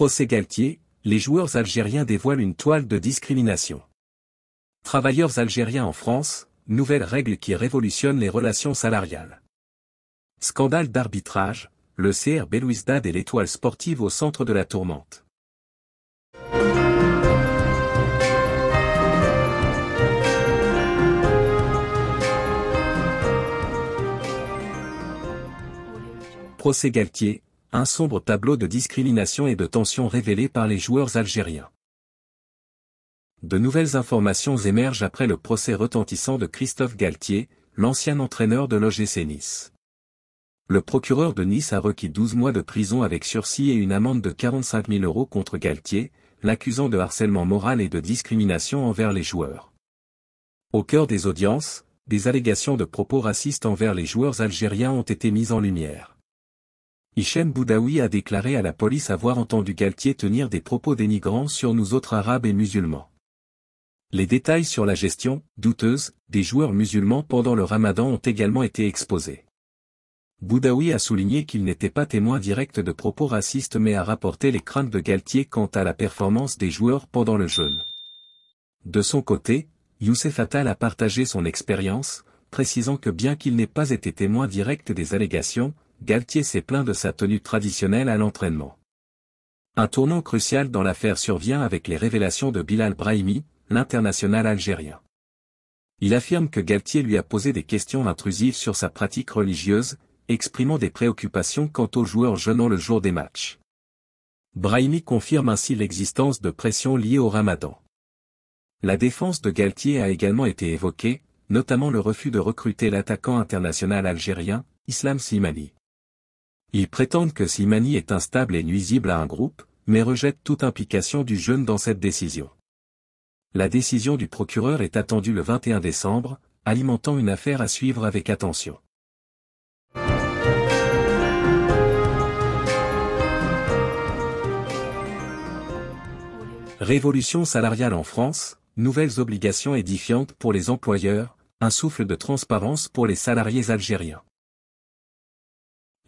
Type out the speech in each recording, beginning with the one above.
Procès Galtier, les joueurs algériens dévoilent une toile de discrimination. Travailleurs algériens en France, nouvelles règles qui révolutionnent les relations salariales. Scandale d'arbitrage, le CR Louis-Dade et l'étoile sportive au centre de la tourmente. Procès Galtier, un sombre tableau de discrimination et de tension révélé par les joueurs algériens. De nouvelles informations émergent après le procès retentissant de Christophe Galtier, l'ancien entraîneur de l'OGC Nice. Le procureur de Nice a requis 12 mois de prison avec sursis et une amende de 45 000 euros contre Galtier, l'accusant de harcèlement moral et de discrimination envers les joueurs. Au cœur des audiences, des allégations de propos racistes envers les joueurs algériens ont été mises en lumière. Hichem Boudaoui a déclaré à la police avoir entendu Galtier tenir des propos dénigrants sur nous autres Arabes et musulmans. Les détails sur la gestion, douteuse, des joueurs musulmans pendant le ramadan ont également été exposés. Boudaoui a souligné qu'il n'était pas témoin direct de propos racistes mais a rapporté les craintes de Galtier quant à la performance des joueurs pendant le jeûne. De son côté, Youssef Attal a partagé son expérience, précisant que bien qu'il n'ait pas été témoin direct des allégations, Galtier s'est plaint de sa tenue traditionnelle à l'entraînement. Un tournant crucial dans l'affaire survient avec les révélations de Bilal Brahimi, l'international algérien. Il affirme que Galtier lui a posé des questions intrusives sur sa pratique religieuse, exprimant des préoccupations quant aux joueurs jeûnant le jour des matchs. Brahimi confirme ainsi l'existence de pressions liées au ramadan. La défense de Galtier a également été évoquée, notamment le refus de recruter l'attaquant international algérien, Islam Slimani. Ils prétendent que Simani est instable et nuisible à un groupe, mais rejettent toute implication du jeune dans cette décision. La décision du procureur est attendue le 21 décembre, alimentant une affaire à suivre avec attention. Révolution salariale en France, nouvelles obligations édifiantes pour les employeurs, un souffle de transparence pour les salariés algériens.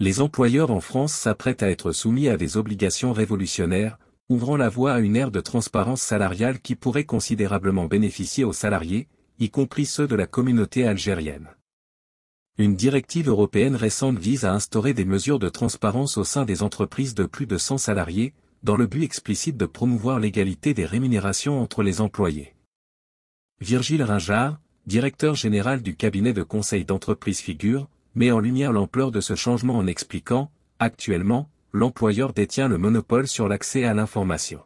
Les employeurs en France s'apprêtent à être soumis à des obligations révolutionnaires, ouvrant la voie à une ère de transparence salariale qui pourrait considérablement bénéficier aux salariés, y compris ceux de la communauté algérienne. Une directive européenne récente vise à instaurer des mesures de transparence au sein des entreprises de plus de 100 salariés, dans le but explicite de promouvoir l'égalité des rémunérations entre les employés. Virgile Ringard, directeur général du cabinet de conseil d'entreprise Figure, met en lumière l'ampleur de ce changement en expliquant, actuellement, l'employeur détient le monopole sur l'accès à l'information.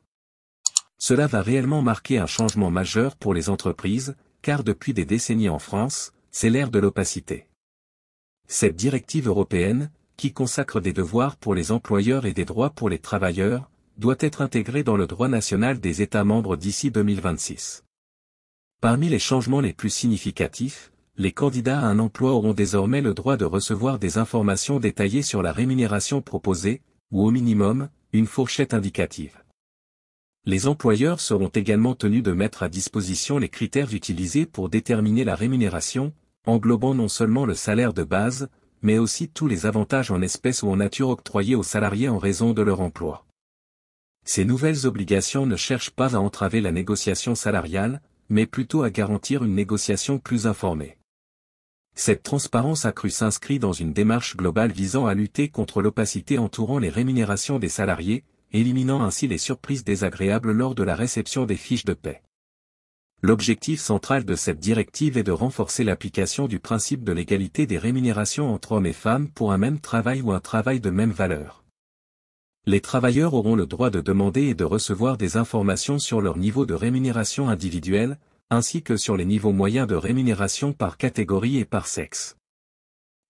Cela va réellement marquer un changement majeur pour les entreprises, car depuis des décennies en France, c'est l'ère de l'opacité. Cette directive européenne, qui consacre des devoirs pour les employeurs et des droits pour les travailleurs, doit être intégrée dans le droit national des États membres d'ici 2026. Parmi les changements les plus significatifs, les candidats à un emploi auront désormais le droit de recevoir des informations détaillées sur la rémunération proposée, ou au minimum, une fourchette indicative. Les employeurs seront également tenus de mettre à disposition les critères utilisés pour déterminer la rémunération, englobant non seulement le salaire de base, mais aussi tous les avantages en espèces ou en nature octroyés aux salariés en raison de leur emploi. Ces nouvelles obligations ne cherchent pas à entraver la négociation salariale, mais plutôt à garantir une négociation plus informée. Cette transparence accrue s'inscrit dans une démarche globale visant à lutter contre l'opacité entourant les rémunérations des salariés, éliminant ainsi les surprises désagréables lors de la réception des fiches de paie. L'objectif central de cette directive est de renforcer l'application du principe de l'égalité des rémunérations entre hommes et femmes pour un même travail ou un travail de même valeur. Les travailleurs auront le droit de demander et de recevoir des informations sur leur niveau de rémunération individuelle, ainsi que sur les niveaux moyens de rémunération par catégorie et par sexe.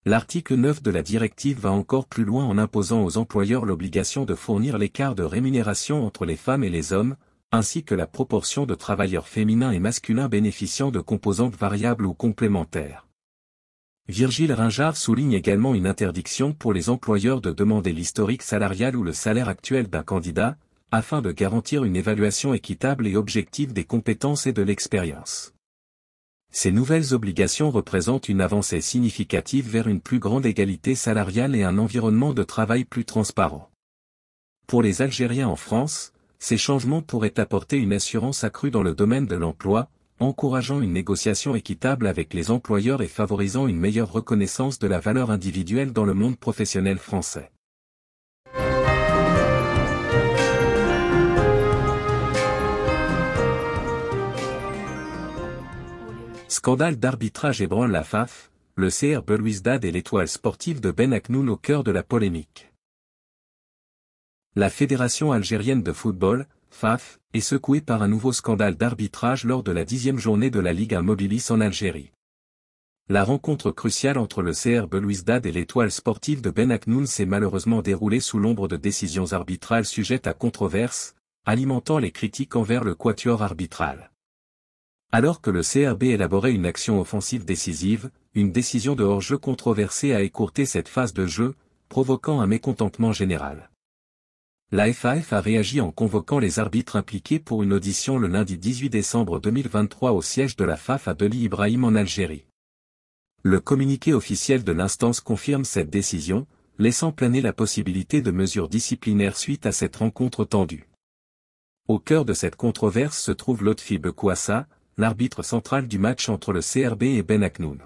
L'article 9 de la directive va encore plus loin en imposant aux employeurs l'obligation de fournir l'écart de rémunération entre les femmes et les hommes, ainsi que la proportion de travailleurs féminins et masculins bénéficiant de composantes variables ou complémentaires. Virgile Ringard souligne également une interdiction pour les employeurs de demander l'historique salarial ou le salaire actuel d'un candidat, afin de garantir une évaluation équitable et objective des compétences et de l'expérience. Ces nouvelles obligations représentent une avancée significative vers une plus grande égalité salariale et un environnement de travail plus transparent. Pour les Algériens en France, ces changements pourraient apporter une assurance accrue dans le domaine de l'emploi, encourageant une négociation équitable avec les employeurs et favorisant une meilleure reconnaissance de la valeur individuelle dans le monde professionnel français. Scandale d'arbitrage ébranle la FAF, le CR Belouizdad et l'étoile sportive de Ben Aknoun au cœur de la polémique. La Fédération algérienne de football, FAF, est secouée par un nouveau scandale d'arbitrage lors de la dixième journée de la Ligue 1 en Algérie. La rencontre cruciale entre le CR Belouizdad et l'étoile sportive de Ben Aknoun s'est malheureusement déroulée sous l'ombre de décisions arbitrales sujettes à controverse, alimentant les critiques envers le quatuor arbitral. Alors que le CRB élaborait une action offensive décisive, une décision de hors-jeu controversée a écourté cette phase de jeu, provoquant un mécontentement général. La FAF a réagi en convoquant les arbitres impliqués pour une audition le lundi 18 décembre 2023 au siège de la FAF à Deli Ibrahim en Algérie. Le communiqué officiel de l'instance confirme cette décision, laissant planer la possibilité de mesures disciplinaires suite à cette rencontre tendue. Au cœur de cette controverse se trouve Lotfi Bekouassa l'arbitre central du match entre le CRB et Ben Aknoun.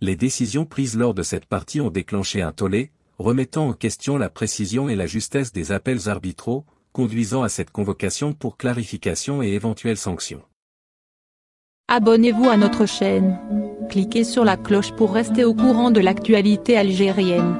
Les décisions prises lors de cette partie ont déclenché un tollé, remettant en question la précision et la justesse des appels arbitraux, conduisant à cette convocation pour clarification et éventuelles sanctions. Abonnez-vous à notre chaîne. Cliquez sur la cloche pour rester au courant de l'actualité algérienne.